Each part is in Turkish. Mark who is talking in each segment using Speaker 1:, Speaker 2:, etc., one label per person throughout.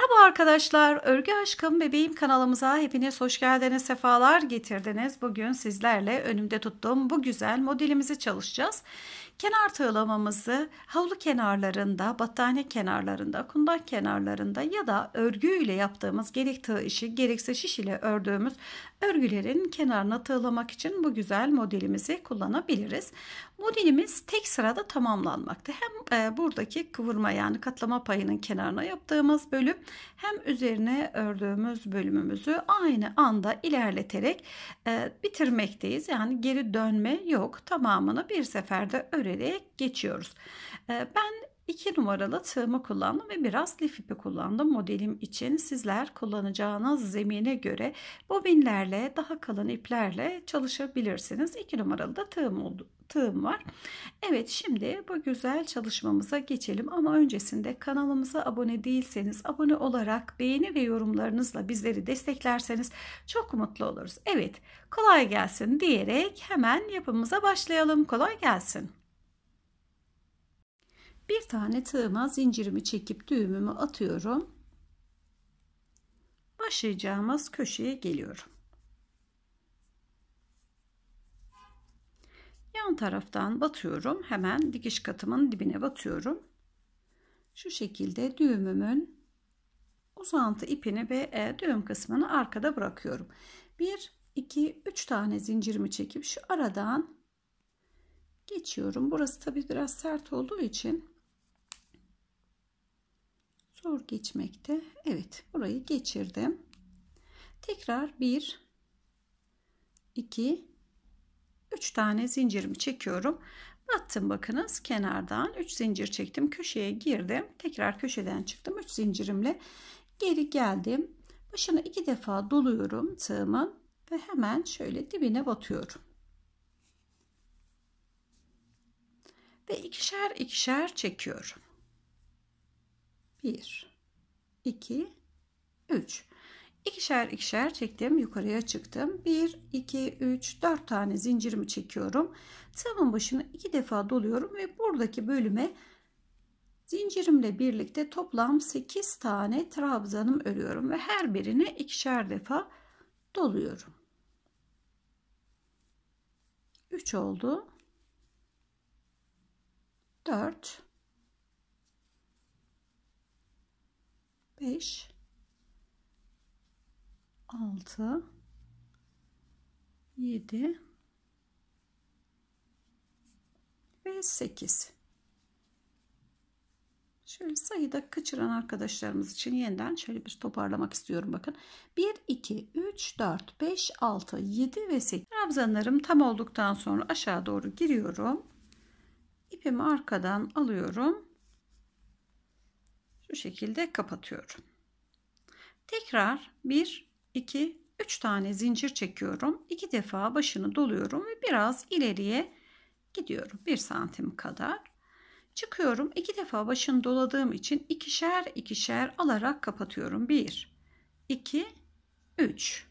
Speaker 1: Merhaba arkadaşlar, Örgü Aşkım Bebeğim kanalımıza hepiniz hoş geldiniz, sefalar getirdiniz. Bugün sizlerle önümde tuttuğum bu güzel modelimizi çalışacağız. Kenar tığlamamızı havlu kenarlarında, battaniye kenarlarında, kundak kenarlarında ya da örgü ile yaptığımız gerek tığ işi gerekse şiş ile ördüğümüz örgülerin kenarına tığlamak için bu güzel modelimizi kullanabiliriz. Modelimiz tek sırada tamamlanmakta. Hem e, buradaki kıvırma yani katlama payının kenarına yaptığımız bölüm hem üzerine ördüğümüz bölümümüzü aynı anda ilerleterek e, bitirmekteyiz. Yani geri dönme yok. Tamamını bir seferde örerek geçiyoruz. E, ben 2 numaralı tığımı kullandım ve biraz lif ipi kullandım modelim için. Sizler kullanacağınız zemine göre bobinlerle daha kalın iplerle çalışabilirsiniz. 2 numaralı da tığım oldu tığım var. Evet şimdi bu güzel çalışmamıza geçelim ama öncesinde kanalımıza abone değilseniz abone olarak beğeni ve yorumlarınızla bizleri desteklerseniz çok mutlu oluruz. Evet kolay gelsin diyerek hemen yapımıza başlayalım. Kolay gelsin. Bir tane tığıma zincirimi çekip düğümümü atıyorum. Başlayacağımız köşeye geliyorum. yan taraftan batıyorum. Hemen dikiş katımın dibine batıyorum. Şu şekilde düğümümün uzantı ipini ve e, düğüm kısmını arkada bırakıyorum. 1 2 3 tane zincirimi çekip şu aradan geçiyorum. Burası tabi biraz sert olduğu için zor geçmekte. Evet, burayı geçirdim. Tekrar 1 2 3 tane zincirimi çekiyorum. Battım bakınız kenardan 3 zincir çektim. Köşeye girdim. Tekrar köşeden çıktım. 3 zincirimle geri geldim. Başına iki defa doluyorum tığımın ve hemen şöyle dibine batıyorum. Ve ikişer ikişer çekiyorum. 1 2 3 ikişer ikişer çektim yukarıya çıktım 1 2 3 4 tane zincirimi çekiyorum tığımın başını iki defa doluyorum ve buradaki bölüme zincirimle birlikte toplam 8 tane trabzanım örüyorum ve her birine ikişer defa doluyorum 3 oldu 4 5 6 7 ve 8 Şöyle sayıda kaçıran arkadaşlarımız için yeniden şöyle bir toparlamak istiyorum bakın. 1, 2, 3, 4, 5, 6, 7 ve 8. Trabzanlarım tam olduktan sonra aşağı doğru giriyorum. İpimi arkadan alıyorum. Şu şekilde kapatıyorum. Tekrar 1, 2, 3 tane zincir çekiyorum. 2 defa başını doluyorum ve biraz ileriye gidiyorum. 1 santim kadar. Çıkıyorum. 2 defa başını doladığım için ikişer ikişer alarak kapatıyorum. 1, 2, 3.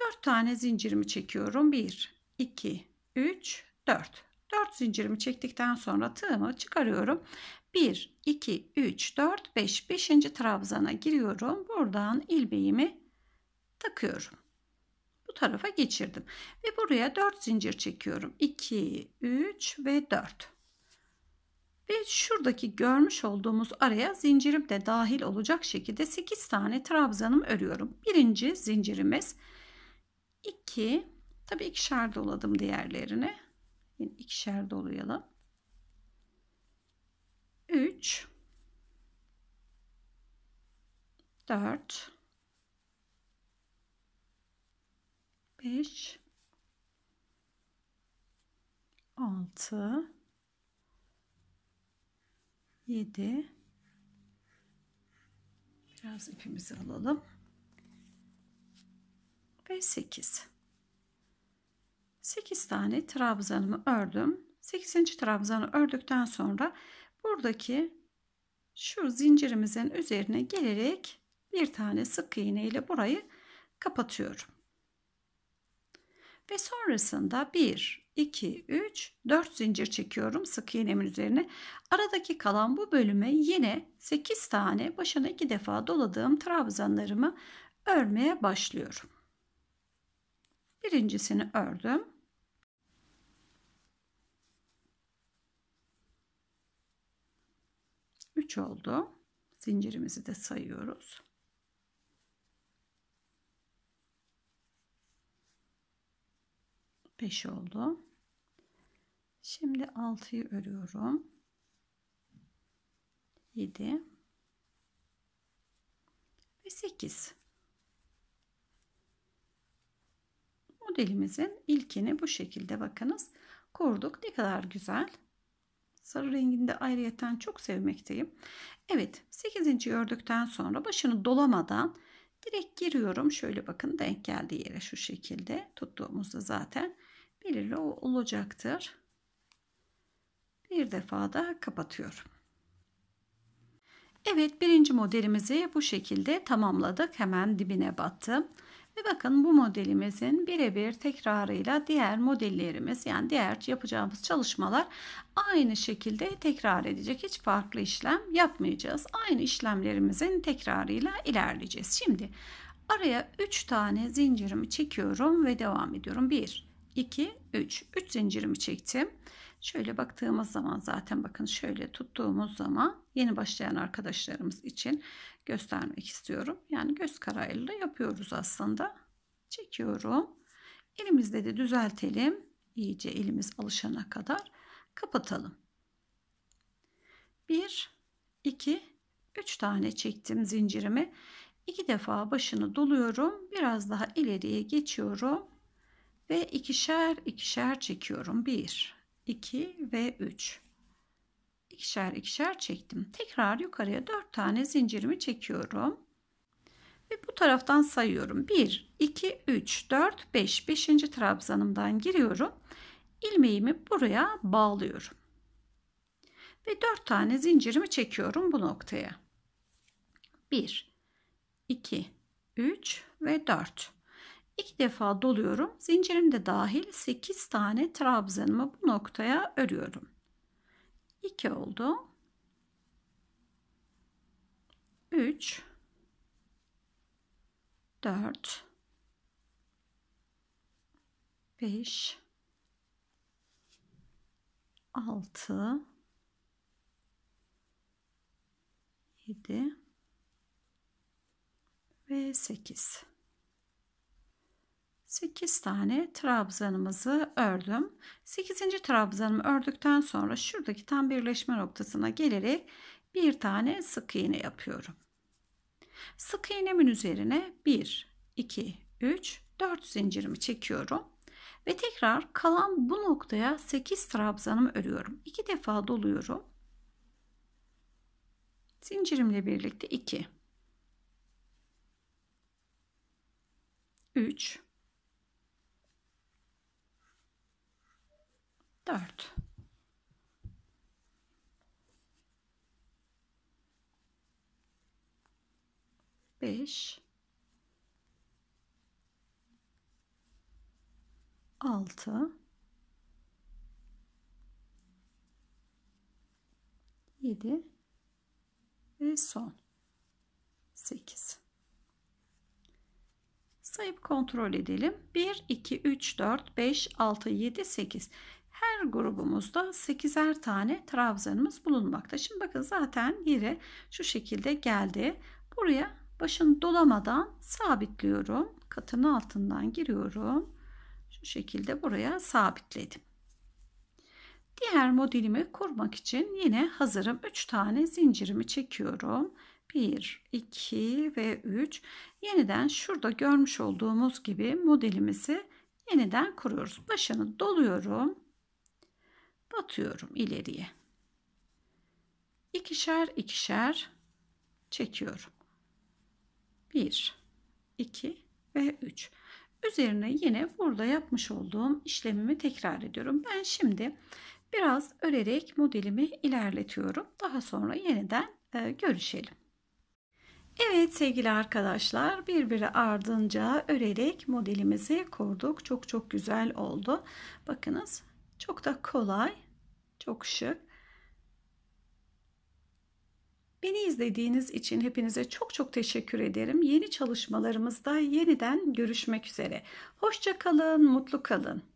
Speaker 1: 4 tane zincirimi çekiyorum. 1, 2, 3, 4. 4 zincirimi çektikten sonra tığımı çıkarıyorum. 1, 2, 3, 4, 5. 5. trabzana giriyorum. Buradan ilmeğimi takıyorum. Bu tarafa geçirdim. Ve buraya 4 zincir çekiyorum. 2, 3 ve 4. Ve şuradaki görmüş olduğumuz araya zincirim de dahil olacak şekilde 8 tane trabzanım örüyorum. Birinci zincirimiz 2, tabii ikişer doladım diğerlerine. İkişer ikişer dolayalım. 3 4 5 6 7 biraz ipimizi alalım ve 8 8 tane trabzanımı ördüm 8. trabzanı ördükten sonra buradaki şu zincirimizin üzerine gelerek bir tane sık iğne ile burayı kapatıyorum. Ve sonrasında 1, 2, 3, 4 zincir çekiyorum sık iğnemin üzerine. Aradaki kalan bu bölüme yine 8 tane başına 2 defa doladığım trabzanlarımı örmeye başlıyorum. Birincisini ördüm. 3 oldu. Zincirimizi de sayıyoruz. Beş oldu. Şimdi altıyı örüyorum. Yedi ve sekiz. Modelimizin ilkini bu şekilde bakınız kurduk. Ne kadar güzel. Sarı rengini de ayrıyeten çok sevmekteyim. Evet 8. ördükten sonra başını dolamadan direkt giriyorum. Şöyle bakın denk geldiği yere şu şekilde tuttuğumuzda zaten belirli olacaktır. Bir defa da kapatıyorum. Evet birinci modelimizi bu şekilde tamamladık. Hemen dibine battım. Ve bakın bu modelimizin birebir tekrarıyla diğer modellerimiz yani diğer yapacağımız çalışmalar aynı şekilde tekrar edecek. Hiç farklı işlem yapmayacağız. Aynı işlemlerimizin tekrarıyla ilerleyeceğiz. Şimdi araya 3 tane zincirimi çekiyorum ve devam ediyorum. 1 2 3 3 zincirimi çektim. Şöyle baktığımız zaman zaten bakın şöyle tuttuğumuz zaman yeni başlayan arkadaşlarımız için göstermek istiyorum. Yani göz kararıyla yapıyoruz aslında. Çekiyorum. Elimizde de düzeltelim. İyice elimiz alışana kadar kapatalım. 1 2 3 tane çektim zincirimi. 2 defa başını doluyorum. Biraz daha ileriye geçiyorum ve ikişer ikişer çekiyorum. 1 2 ve 3 ikişer ikişer çektim. Tekrar yukarıya 4 tane zincirimi çekiyorum. Ve bu taraftan sayıyorum. 1, 2, 3, 4, 5. 5. trabzanımdan giriyorum. İlmeğimi buraya bağlıyorum. Ve 4 tane zincirimi çekiyorum bu noktaya. 1, 2, 3 ve 4. 2 defa doluyorum. Zincirim de dahil 8 tane trabzanımı bu noktaya örüyorum. 2 oldu. 3 4 5 6 7 ve 8. 8 tane trabzanımızı ördüm. 8. trabzanımı ördükten sonra şuradaki tam birleşme noktasına gelerek bir tane sık iğne yapıyorum. Sık iğnemin üzerine 1, 2, 3, 4 zincirimi çekiyorum. Ve tekrar kalan bu noktaya 8 trabzanımı örüyorum. 2 defa doluyorum. Zincirimle birlikte 2 3 4. Beş. Altı. Yedi. Ve son. Sekiz. Sayıp kontrol edelim. 1, 2, 3, 4, 5, 6, 7, 8 her grubumuzda 8'er tane trabzanımız bulunmakta. Şimdi bakın zaten yere şu şekilde geldi. Buraya başını dolamadan sabitliyorum. Katının altından giriyorum. Şu şekilde buraya sabitledim. Diğer modelimi kurmak için yine hazırım. 3 tane zincirimi çekiyorum. 1, 2 ve 3. Yeniden şurada görmüş olduğumuz gibi modelimizi yeniden kuruyoruz. Başını doluyorum batıyorum ileriye. İkişer ikişer çekiyorum. 1 2 ve 3. Üzerine yine burada yapmış olduğum işlemimi tekrar ediyorum. Ben şimdi biraz örerek modelimi ilerletiyorum. Daha sonra yeniden e, görüşelim. Evet sevgili arkadaşlar birbiri ardınca örerek modelimizi kurduk. Çok çok güzel oldu. Bakınız çok da kolay çok şık. Beni izlediğiniz için hepinize çok çok teşekkür ederim. Yeni çalışmalarımızda yeniden görüşmek üzere. Hoşça kalın, mutlu kalın.